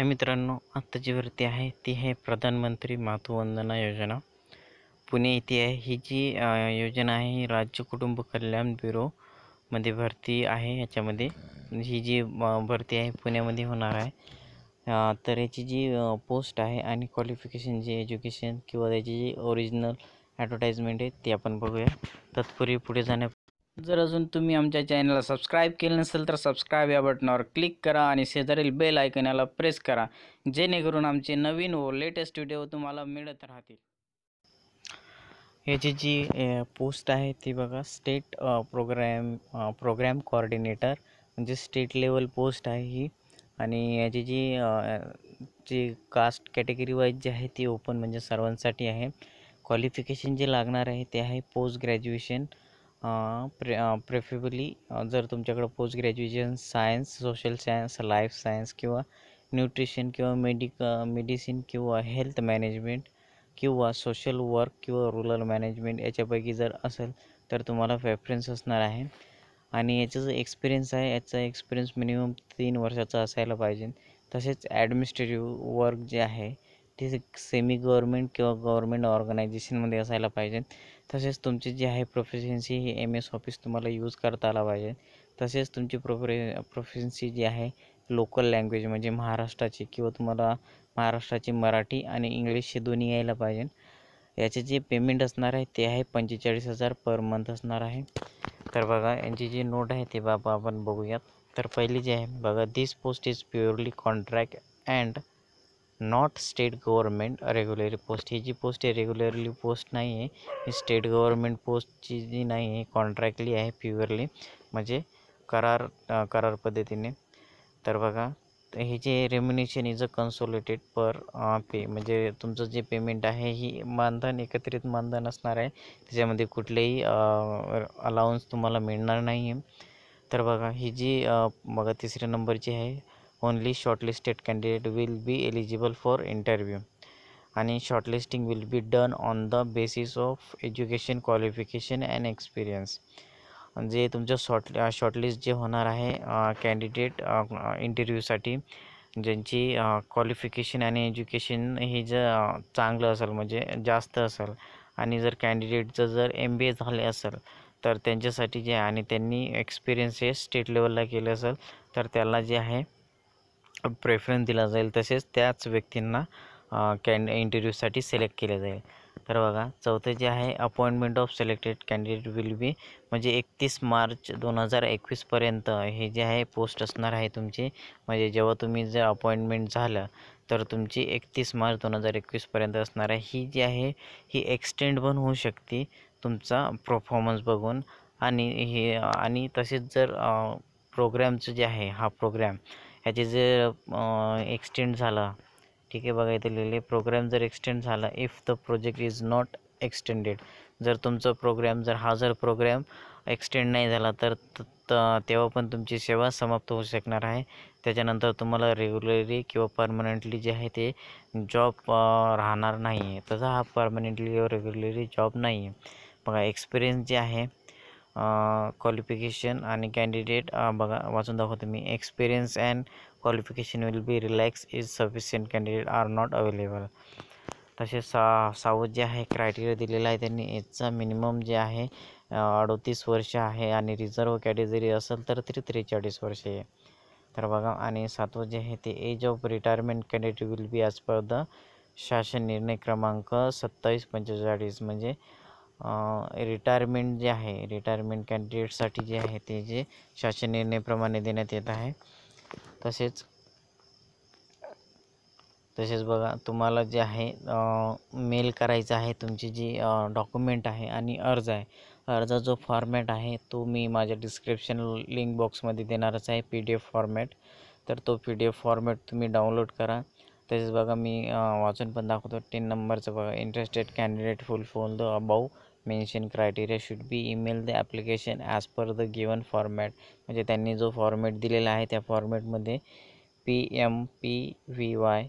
हाय मित्रांनो आत्ता जी भरती आहे ती आहे प्रधानमंत्री मातृवंदना योजना पुणे येथे आहे ही जी योजना आहे ही राज्य कुटुंब कल्याण ब्युरोमध्ये भरती आहे याच्यामध्ये ही जी भरती आहे पुण्यामध्ये होणार आहे तर याची जी पोस्ट आहे आणि क्वालिफिकेशन जे एज्युकेशन किंवा त्याची जी ओरिजिनल ॲडव्हर्टाईजमेंट आहे ती आपण बघूया तत्पूर्वी पुढे जाण्या जर अजून तुम्ही आमच्या चॅनलला सबस्क्राईब केलं नसेल तर सबस्क्राईब या बटनावर क्लिक करा आणि शेजारील बेल ऐकण्याला याला प्रेस करा जेणेकरून आमचे नवीन व लेटेस्ट व्हिडिओ तुम्हाला मिळत राहतील याची जी पोस्ट आहे ती बघा स्टेट प्रोग्रॅम प्रोग्रॅम कोऑर्डिनेटर म्हणजे स्टेट लेवल पोस्ट आहे ही आणि याची जी जी कास्ट कॅटेगरी वाईज जी आहे ती ओपन म्हणजे सर्वांसाठी आहे क्वालिफिकेशन जे लागणार आहे ते आहे पोस्ट ग्रॅज्युएशन प्रे प्रेफरेबली जर तुमच्याकडं post graduation science social science life science किंवा न्यूट्रिशन किंवा मेडिक मेडिसिन किंवा हेल्थ मॅनेजमेंट किंवा सोशल वर्क किंवा रुरल मॅनेजमेंट याच्यापैकी जर असेल तर तुम्हाला प्रेफरन्स असणार आहे आणि याचा जो एक्सपिरियन्स आहे याचा एक्सपिरियन्स मिनिमम तीन वर्षाचा असायला पाहिजे तसेच ॲडमिनिस्ट्रेटिव्ह वर्क जे आहे ते सेमी गव्हर्मेंट किंवा गव्हर्मेंट ऑर्गनायझेशनमध्ये असायला पाहिजे तसेच तुमची जी आहे प्रोफेशन्सी ही एम एस ऑफिस तुम्हाला यूज करता आला पाहिजे तसेच तुमची प्रोफे प्रोफेशन्सी जी आहे लोकल लँग्वेज म्हणजे महाराष्ट्राची किंवा तुम्हाला महाराष्ट्राची मराठी आणि इंग्लिश हे दोन्ही यायला पाहिजे याचे जे पेमेंट असणार आहे ते आहे पंचेचाळीस हजार पर मंथ असणार आहे तर बघा यांची जी नोट आहे ते बाबा आपण बघूयात तर पहिली जी आहे बघा this post is purely contract and not state government regularly post ही जी पोस्ट आहे रेग्युलरली पोस्ट नाही आहे ही स्टेट गव्हर्मेंट पोस्टची जी नाही आहे कॉन्ट्रॅक्टली आहे प्युअरली म्हणजे करार करार पद्धतीने तर बघा हे जे रेम्युनेशन इज अ कन्सोलेटेड पर पे म्हणजे तुमचं जे पेमेंट आहे ही मानधन एकत्रित मानधन असणार आहे त्याच्यामध्ये कुठलेही अलाउन्स तुम्हाला मिळणार नाही आहे तर बघा ही जी बघा तिसऱ्या नंबरची आहे only shortlisted candidate will be eligible for interview आणि shortlisting will be done on the basis of education qualification and experience जे तुमचं शॉर्ट शॉर्टलिस्ट जे होणार आहे कॅन्डिडेट इंटरव्ह्यूसाठी ज्यांची क्वालिफिकेशन आणि एज्युकेशन हे ज चांगलं असेल म्हणजे जास्त असेल आणि जर कॅन्डिडेटचं जर एम बी ए झाले असेल तर त्यांच्यासाठी जे आहे आणि त्यांनी एक्सपिरियन्स हे स्टेट लेवलला केलं असेल तर त्याला जे आहे प्रेफरन्स दिला जाईल तसेच त्याच व्यक्तींना कॅन इंटरव्ह्यूसाठी सिलेक्ट केले जाईल तर बघा चौथं जे आहे appointment of selected candidate will be म्हणजे एकतीस मार्च दोन हजार एकवीसपर्यंत हे जे आहे पोस्ट असणार आहे तुमची म्हणजे जेव्हा तुम्ही जर अपॉइंटमेंट झालं तर तुमची एकतीस मार्च दोन हजार एकवीसपर्यंत असणार आहे ही जी आहे ही एक्सटेंड पण होऊ शकते तुमचा परफॉर्मन्स बघून आणि हे आणि तसेच जर प्रोग्रॅमचं जे आहे हा प्रोग्रॅम ह्याचे जे एक्सटेंड झाला ठीक आहे बघा इथे लिहिले प्रोग्रॅम जर एक्सटेंड झाला if the project is not extended जर तुमचा प्रोग्रॅम जर हा जर प्रोग्रॅम एक्सटेंड नाही झाला तर तेव्हा पण तुमची सेवा समाप्त होऊ शकणार आहे त्याच्यानंतर तुम्हाला रेग्युलरली किंवा परमनंटली जे आहे ते जॉब राहणार नाही आहे तसा हा परमनंटली किंवा रेग्युलरली जॉब नाही आहे बघा एक्सपिरियन्स जे आहे क्वालिफिकेशन आणि कॅन्डिडेट बघा वाचून दाखवतो मी experience and qualification will be relaxed is sufficient candidate are not available तसे सा साऊथ जे आहे क्रायटेरिया दिलेला आहे त्यांनी एजचा मिनिमम जे आहे अडतीस वर्ष आहे आणि रिझर्व कॅटेगरी असेल तर तरी त्रेचाळीस वर्ष आहे तर बघा आणि सातवं जे आहे ते age of retirement candidate will be as per the शासन निर्णय क्रमांक सत्तावीस पंचेचाळीस म्हणजे रिटायरमेंट जे आहे रिटायरमेंट कॅन्डिडेटसाठी जे आहे ते जे शासन निर्णयप्रमाणे देण्यात येत आहे तसेच तसेच बघा तुम्हाला जे आहे मेल करायचं आहे तुमची जी डॉक्युमेंट आहे आणि अर्ज आहे अर्ज जो फॉर्मॅट आहे तो मी माझ्या डिस्क्रिप्शन लिंक बॉक्समध्ये देणारच आहे पी डी एफ फॉर्मॅट तर तो पी डी एफ फॉर्मॅट तुम्ही डाउनलोड करा तसेच बघा मी वाचून पण दाखवतो टेन नंबरचं बघा interested candidate fulfilling the above mention criteria should be email the application as per the given format म्हणजे त्यांनी जो फॉर्मॅट दिलेला आहे त्या फॉर्मॅटमध्ये P M P V Y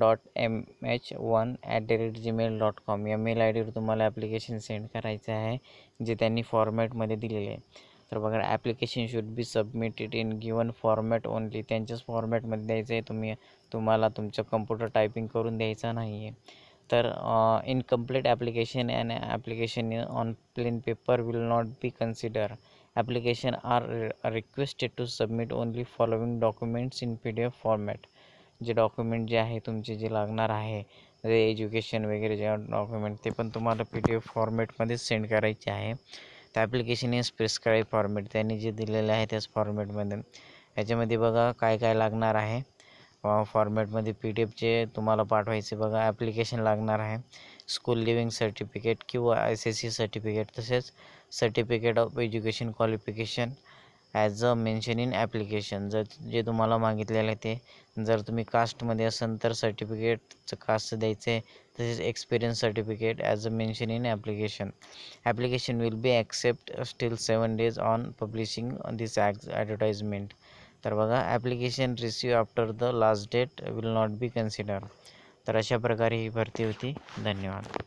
dot M H one at the rate Gmail dot com या mail I डीवर तुम्हाला ॲप्लिकेशन सेंड करायचं आहे जे त्यांनी फॉर्मॅटमध्ये दिलेले आहे तर बघा application should be submitted in given format only त्यांच्याच फॉर्मॅटमध्ये द्यायचं आहे तुम्ही तुम्हाला तुमचं कम्प्युटर टायपिंग करून द्यायचा नाही आहे तर incomplete application and application on plain paper will not be consider application are requested to submit only following documents in P D F format जे डॉक्युमेंट जे आहे तुमचे जे लागणार आहे जे एज्युकेशन वगैरे जे डॉक्युमेंट ते पण तुम्हाला पी डी एफ फॉर्मॅटमध्ये सेंड करायचे आहे त्या ॲप्लिकेशन इन प्रिस्क्राईब फॉर्मॅट त्यांनी जे दिलेले आहे त्याच फॉर्मॅटमध्ये याच्यामध्ये बघा काय काय लागणार आहे फॉर्मॅटमध्ये पी डी एफचे तुम्हाला पाठवायचे बघा ॲप्लिकेशन लागणार आहे स्कूल लिव्हिंग सर्टिफिकेट किंवा आय सी सी सर्टिफिकेट तसेच certificate of education qualification as a mention in application जर जे तुम्हाला मागितलेलं आहे ते जर तुम्ही कास्टमध्ये असाल तर सर्टिफिकेटचं कास्ट द्यायचे तसेच experience certificate as a mention in application application will be accept still seven days on publishing this ॲक्स ॲडव्हर्टाइजमेंट तर बघा application receive after the last date will not be consider तर अशा प्रकारे ही भरती होती धन्यवाद